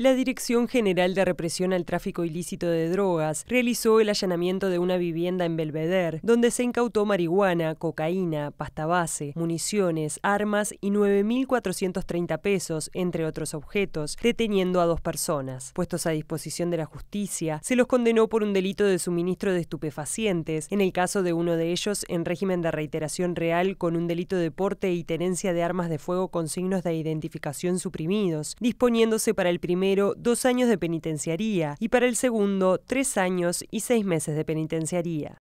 La Dirección General de Represión al Tráfico Ilícito de Drogas realizó el allanamiento de una vivienda en Belvedere, donde se incautó marihuana, cocaína, pasta base, municiones, armas y 9.430 pesos, entre otros objetos, deteniendo a dos personas. Puestos a disposición de la justicia, se los condenó por un delito de suministro de estupefacientes, en el caso de uno de ellos en régimen de reiteración real con un delito de porte y tenencia de armas de fuego con signos de identificación suprimidos, disponiéndose para el primer dos años de penitenciaría y para el segundo tres años y seis meses de penitenciaría.